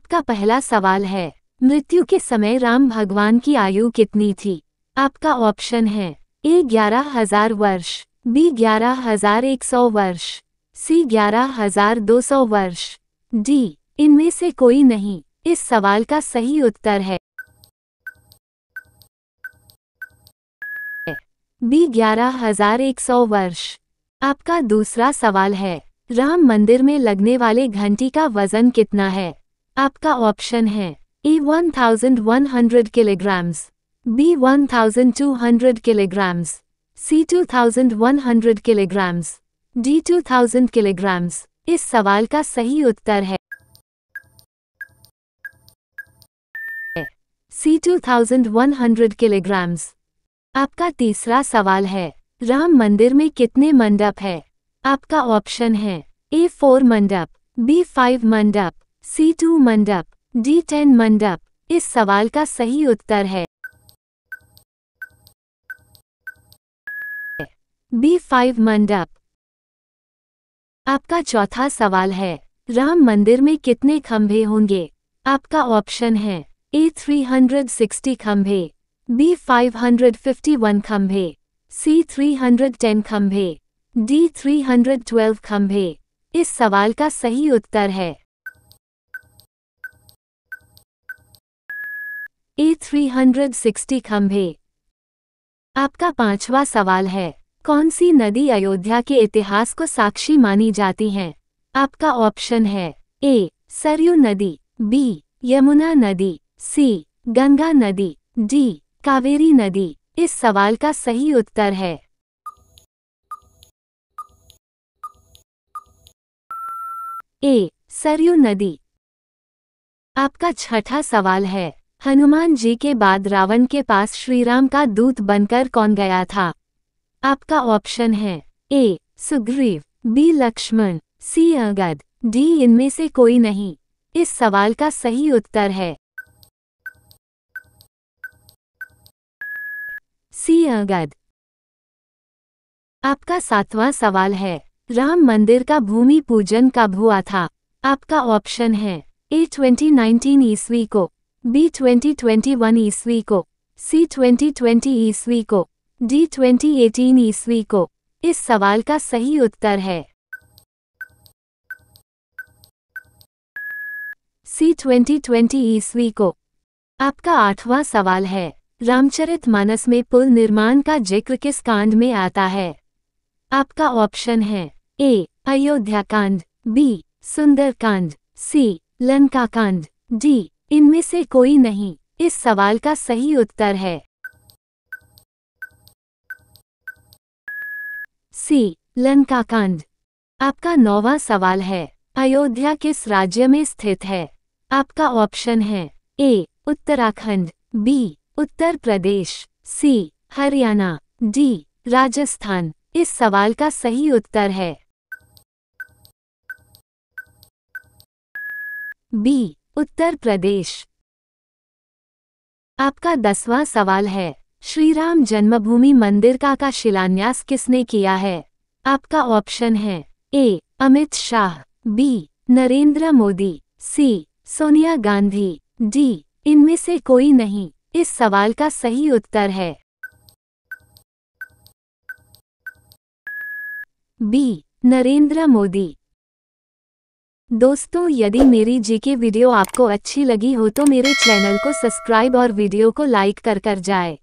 आपका पहला सवाल है मृत्यु के समय राम भगवान की आयु कितनी थी आपका ऑप्शन है ए ग्यारह हजार वर्ष बी ग्यारह हजार एक सौ वर्ष सी ग्यारह हजार दो सौ वर्ष डी इनमें से कोई नहीं इस सवाल का सही उत्तर है बी ग्यारह हजार एक सौ वर्ष आपका दूसरा सवाल है राम मंदिर में लगने वाले घंटी का वजन कितना है आपका ऑप्शन है A 1100 kilograms B 1200 kilograms C 2100 kilograms D 2000 kilograms इस सवाल का सही उत्तर है सी 2100 किलोग्राम्स आपका तीसरा सवाल है राम मंदिर में कितने मंडप है आपका ऑप्शन है ए फोर मंडप बी फाइव मंडप सी टू मंडप डी टेन मंडप इस सवाल का सही उत्तर है बी फाइव मंडप आपका चौथा सवाल है राम मंदिर में कितने खंभे होंगे आपका ऑप्शन है ए थ्री हंड्रेड सिक्सटी खंभे B five hundred fifty one खंभे सी थ्री हंड्रेड टेन खंभे डी थ्री हंड्रेड ट्वेल्व खंभे इस सवाल का सही उत्तर है ए सिक्सटी खंभे आपका पांचवा सवाल है कौन सी नदी अयोध्या के इतिहास को साक्षी मानी जाती है आपका ऑप्शन है ए सरयू नदी बी यमुना नदी सी गंगा नदी डी कावेरी नदी इस सवाल का सही उत्तर है ए सरयू नदी आपका छठा सवाल है हनुमान जी के बाद रावण के पास श्रीराम का दूत बनकर कौन गया था आपका ऑप्शन है A Sugriv B Lakshman C Angad D इनमें से कोई नहीं इस सवाल का सही उत्तर है सी अगद आपका सातवां सवाल है राम मंदिर का भूमि पूजन कब हुआ था आपका ऑप्शन है ए 2019 ईस्वी को बी 2021 ईस्वी को सी 2020 ईस्वी को डी 2018 ईस्वी को इस सवाल का सही उत्तर है सी 2020 ईस्वी को आपका आठवां सवाल है रामचरित मानस में पुल निर्माण का जिक्र किस कांड में आता है आपका ऑप्शन है ए अयोध्या कांड बी सुंदर कांड सी लंका कांड डी इनमें से कोई नहीं इस सवाल का सही उत्तर है सी लंका कांड आपका नौवा सवाल है अयोध्या किस राज्य में स्थित है आपका ऑप्शन है A Uttarakhand B Uttar Pradesh C Haryana D Rajasthan इस सवाल का सही उत्तर है बी उत्तर प्रदेश आपका दसवां सवाल है श्रीराम जन्मभूमि मंदिर का का शिलान्यास किसने किया है आपका ऑप्शन है A Amit Shah B Narendra Modi C Sonia Gandhi D इनमें से कोई नहीं इस सवाल का सही उत्तर है बी नरेंद्र मोदी दोस्तों यदि मेरी जी की वीडियो आपको अच्छी लगी हो तो मेरे चैनल को सब्सक्राइब और वीडियो को लाइक कर कर जाए